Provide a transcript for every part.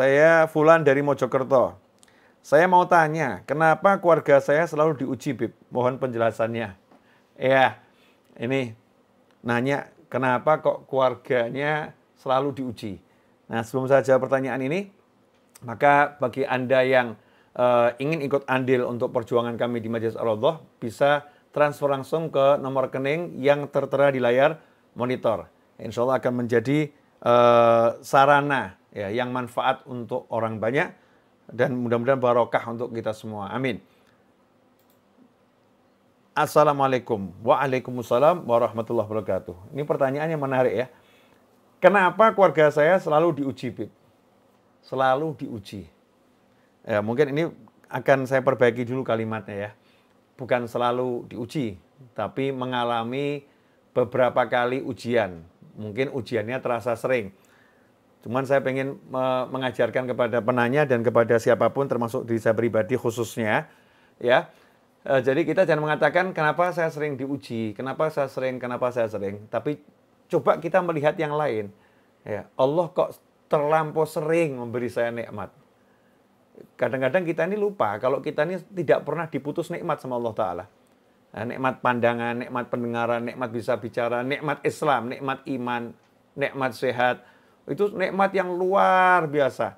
Saya Fulan dari Mojokerto. Saya mau tanya, kenapa keluarga saya selalu diuji, Bib? Mohon penjelasannya. Ya, ini nanya, kenapa kok keluarganya selalu diuji? Nah, sebelum saya jawab pertanyaan ini, maka bagi Anda yang uh, ingin ikut andil untuk perjuangan kami di Majelis Allah bisa transfer langsung ke nomor rekening yang tertera di layar monitor. Insya Allah akan menjadi uh, sarana ya, yang manfaat untuk orang banyak dan mudah-mudahan barokah untuk kita semua. Amin. Assalamualaikum. Waalaikumsalam warahmatullahi wabarakatuh. Ini pertanyaan yang menarik ya. Kenapa keluarga saya selalu diuji, Bib? selalu diuji. Ya, mungkin ini akan saya perbaiki dulu kalimatnya ya. Bukan selalu diuji, tapi mengalami beberapa kali ujian. Mungkin ujiannya terasa sering. Cuman saya ingin mengajarkan kepada penanya dan kepada siapapun termasuk diri saya pribadi khususnya ya. E, jadi kita jangan mengatakan kenapa saya sering diuji, kenapa saya sering, kenapa saya sering, tapi coba kita melihat yang lain. Ya, Allah kok terlampau sering memberi saya nikmat. Kadang-kadang kita ini lupa kalau kita ini tidak pernah diputus nikmat sama Allah Ta'ala. Nah, nikmat pandangan, nikmat pendengaran, nikmat bisa bicara, nikmat Islam, nikmat iman, nikmat sehat. Itu nikmat yang luar biasa.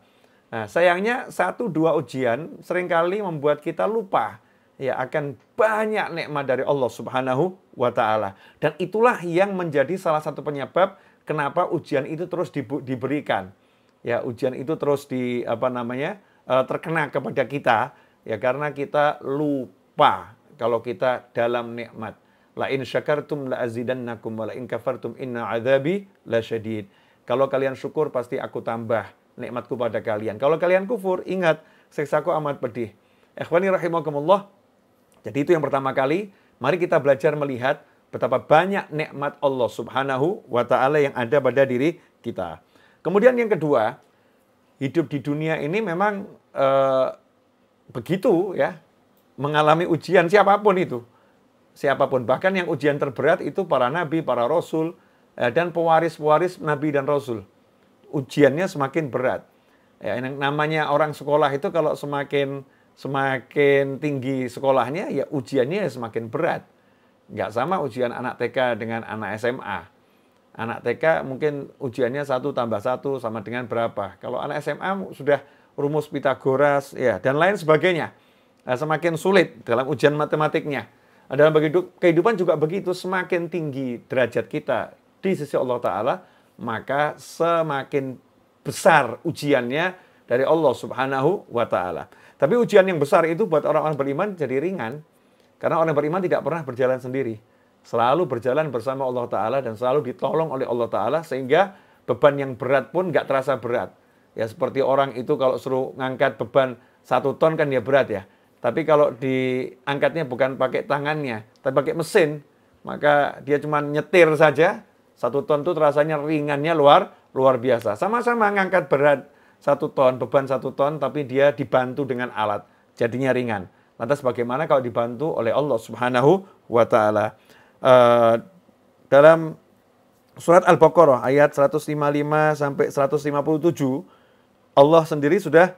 Nah, sayangnya satu dua ujian seringkali membuat kita lupa ya akan banyak nikmat dari Allah Subhanahu wa taala. Dan itulah yang menjadi salah satu penyebab kenapa ujian itu terus diberikan ya ujian itu terus di apa namanya eh, terkena kepada kita ya karena kita lupa kalau kita dalam nikmat la in syakartum la azidannakum wa la in kafartum inna adzabi la syadid kalau kalian syukur pasti aku tambah nikmatku pada kalian kalau kalian kufur ingat seksaku amat pedih ikhwani rahimakumullah jadi itu yang pertama kali mari kita belajar melihat betapa banyak nikmat Allah Subhanahu wa taala yang ada pada diri kita. Kemudian yang kedua, hidup di dunia ini memang e, begitu ya, mengalami ujian siapapun itu. Siapapun, bahkan yang ujian terberat itu para nabi, para rasul, e, dan pewaris-pewaris nabi dan rasul. Ujiannya semakin berat. Ya, yang namanya orang sekolah itu kalau semakin semakin tinggi sekolahnya, ya ujiannya semakin berat. Nggak sama ujian anak TK dengan anak SMA. Anak TK mungkin ujiannya satu tambah satu sama dengan berapa. Kalau anak SMA sudah rumus Pitagoras ya dan lain sebagainya. Nah, semakin sulit dalam ujian matematiknya. Dalam kehidupan juga begitu, semakin tinggi derajat kita di sisi Allah Ta'ala, maka semakin besar ujiannya dari Allah Subhanahu wa Ta'ala. Tapi ujian yang besar itu buat orang-orang beriman jadi ringan, karena orang beriman tidak pernah berjalan sendiri Selalu berjalan bersama Allah Ta'ala dan selalu ditolong oleh Allah Ta'ala sehingga beban yang berat pun nggak terasa berat. Ya seperti orang itu kalau suruh ngangkat beban satu ton kan dia ya berat ya. Tapi kalau diangkatnya bukan pakai tangannya, tapi pakai mesin, maka dia cuma nyetir saja, satu ton itu rasanya ringannya luar luar biasa. Sama-sama ngangkat berat satu ton, beban satu ton, tapi dia dibantu dengan alat, jadinya ringan. Lantas bagaimana kalau dibantu oleh Allah Subhanahu wa taala? uh, dalam surat Al-Baqarah ayat 155 sampai 157 Allah sendiri sudah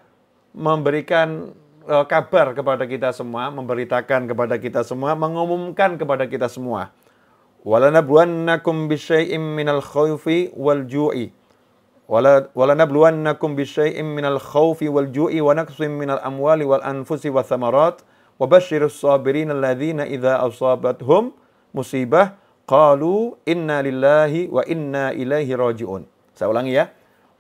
memberikan uh, kabar kepada kita semua, memberitakan kepada kita semua, mengumumkan kepada kita semua. Walanabluwannakum bisyai'im minal khawfi wal ju'i. Walanabluwannakum bisyai'im minal khawfi wal ju'i wa naqsim minal amwali wal anfusi wa thamarat wa basyirus sabirin alladhina idza asabathum musibah qalu inna lillahi wa inna ilaihi rajiun. Saya ulangi ya.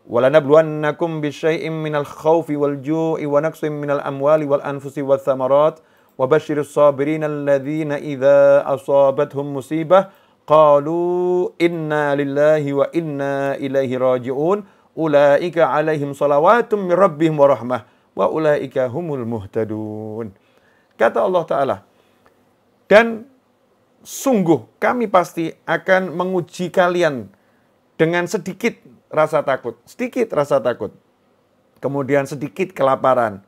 Walanabluwannakum bisyai'im minal khawfi wal ju'i wa naqsim minal amwali wal anfusi wal thamarat wa basyiris sabirin alladhina idza asabathum musibah qalu inna lillahi wa inna ilaihi rajiun ulaika alaihim salawatum min rabbihim wa rahmah wa ulaika humul muhtadun. Kata Allah Ta'ala, dan sungguh kami pasti akan menguji kalian dengan sedikit rasa takut, sedikit rasa takut. Kemudian sedikit kelaparan.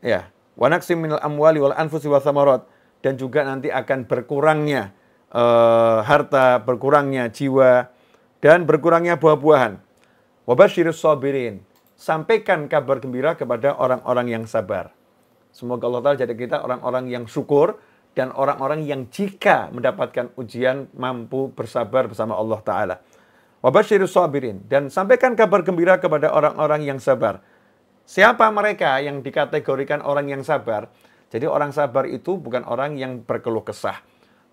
Ya, wanaksi minal amwali wal anfusi wa dan juga nanti akan berkurangnya uh, harta, berkurangnya jiwa dan berkurangnya buah-buahan. Wabashirus sabirin. Sampaikan kabar gembira kepada orang-orang yang sabar. Semoga Allah Ta'ala jadi kita orang-orang yang syukur dan orang-orang yang jika mendapatkan ujian mampu bersabar bersama Allah Ta'ala. Wabashiru sabirin. Dan sampaikan kabar gembira kepada orang-orang yang sabar. Siapa mereka yang dikategorikan orang yang sabar? Jadi orang sabar itu bukan orang yang berkeluh kesah.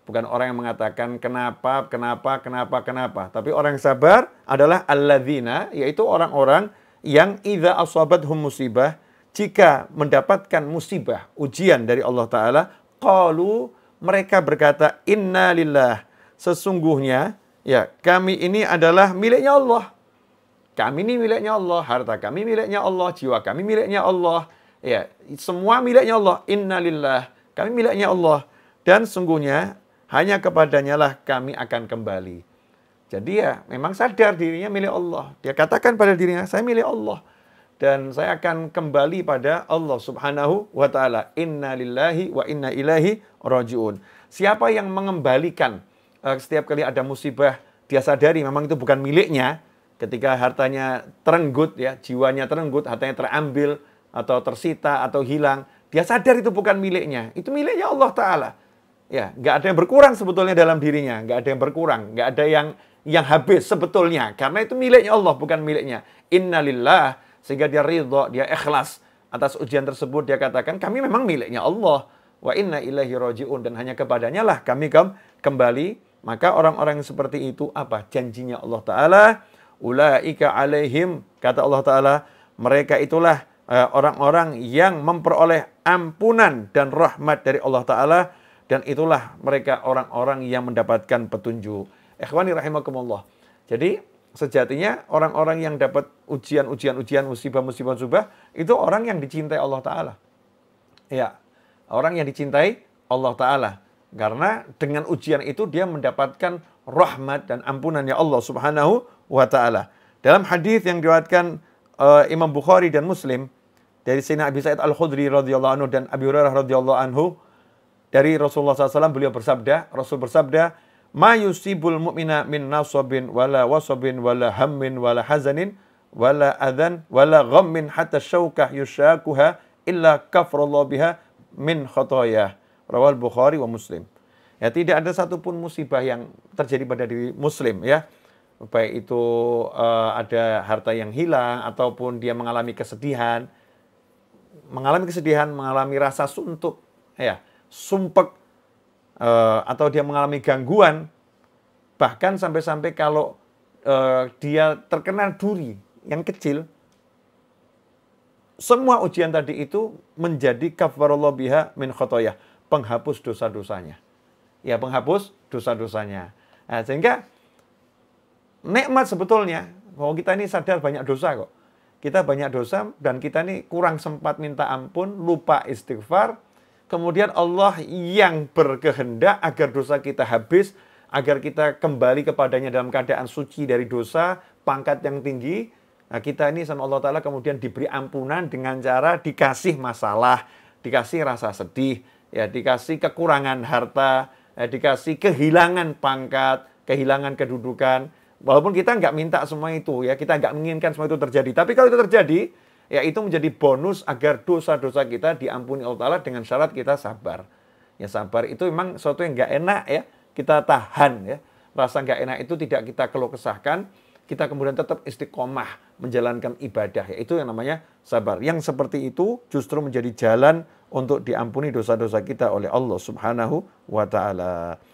Bukan orang yang mengatakan kenapa, kenapa, kenapa, kenapa. Tapi orang sabar adalah alladzina, yaitu orang-orang yang idza hum musibah, jika mendapatkan musibah, ujian dari Allah Ta'ala, Qalu mereka berkata inna lillah sesungguhnya ya kami ini adalah miliknya Allah. Kami ini miliknya Allah, harta kami miliknya Allah, jiwa kami miliknya Allah. Ya, semua miliknya Allah. Inna lillah. Kami miliknya Allah dan sungguhnya hanya kepadanya lah kami akan kembali. Jadi ya memang sadar dirinya milik Allah. Dia katakan pada dirinya, saya milik Allah dan saya akan kembali pada Allah Subhanahu wa taala. Inna lillahi wa inna ilahi rajiun. Siapa yang mengembalikan eh, setiap kali ada musibah dia sadari memang itu bukan miliknya ketika hartanya terenggut ya, jiwanya terenggut, hartanya terambil atau tersita atau hilang, dia sadar itu bukan miliknya. Itu miliknya Allah taala. Ya, nggak ada yang berkurang sebetulnya dalam dirinya, nggak ada yang berkurang, nggak ada yang yang habis sebetulnya karena itu miliknya Allah bukan miliknya. Innalillah sehingga dia ridho, dia ikhlas atas ujian tersebut dia katakan kami memang miliknya Allah wa inna ilaihi rojiun dan hanya kepadanya lah kami kembali maka orang-orang seperti itu apa janjinya Allah taala ulaika alaihim kata Allah taala mereka itulah eh, orang-orang yang memperoleh ampunan dan rahmat dari Allah taala dan itulah mereka orang-orang yang mendapatkan petunjuk ikhwani rahimakumullah jadi sejatinya orang-orang yang dapat ujian, ujian, ujian, musibah, musibah, musibah, itu orang yang dicintai Allah Ta'ala. Ya, orang yang dicintai Allah Ta'ala. Karena dengan ujian itu dia mendapatkan rahmat dan ampunannya Allah Subhanahu wa Ta'ala. Dalam hadis yang diriwayatkan uh, Imam Bukhari dan Muslim dari Sayyidina Abi Sa'id Al-Khudri radhiyallahu anhu dan Abi Hurairah radhiyallahu anhu dari Rasulullah SAW beliau bersabda, Rasul bersabda, ma yusibul mu'mina min nasabin wala wasabin wala hammin wala hazanin wala adhan wala ghammin hatta syaukah yushakuha illa kafrullah biha min khotoyah. Rawal Bukhari wa Muslim. Ya, tidak ada satupun musibah yang terjadi pada diri muslim ya. Baik itu uh, ada harta yang hilang ataupun dia mengalami kesedihan. Mengalami kesedihan, mengalami rasa suntuk, ya, sumpek, Eh, atau dia mengalami gangguan, bahkan sampai-sampai kalau eh, dia terkena duri yang kecil, semua ujian tadi itu menjadi kafarullah biha min khotoyah, penghapus dosa-dosanya. Ya, penghapus dosa-dosanya. Nah, sehingga nikmat sebetulnya bahwa oh, kita ini sadar banyak dosa kok. Kita banyak dosa dan kita ini kurang sempat minta ampun, lupa istighfar, Kemudian Allah yang berkehendak agar dosa kita habis, agar kita kembali kepadanya dalam keadaan suci dari dosa, pangkat yang tinggi. Nah, kita ini sama Allah Ta'ala kemudian diberi ampunan dengan cara dikasih masalah, dikasih rasa sedih, ya dikasih kekurangan harta, ya, dikasih kehilangan pangkat, kehilangan kedudukan. Walaupun kita nggak minta semua itu ya, kita nggak menginginkan semua itu terjadi. Tapi kalau itu terjadi, Ya itu menjadi bonus agar dosa-dosa kita diampuni Allah Ta'ala dengan syarat kita sabar. Ya sabar itu memang sesuatu yang nggak enak ya, kita tahan ya. Rasa nggak enak itu tidak kita keluh kesahkan, kita kemudian tetap istiqomah menjalankan ibadah. Ya, itu yang namanya sabar. Yang seperti itu justru menjadi jalan untuk diampuni dosa-dosa kita oleh Allah Subhanahu wa taala.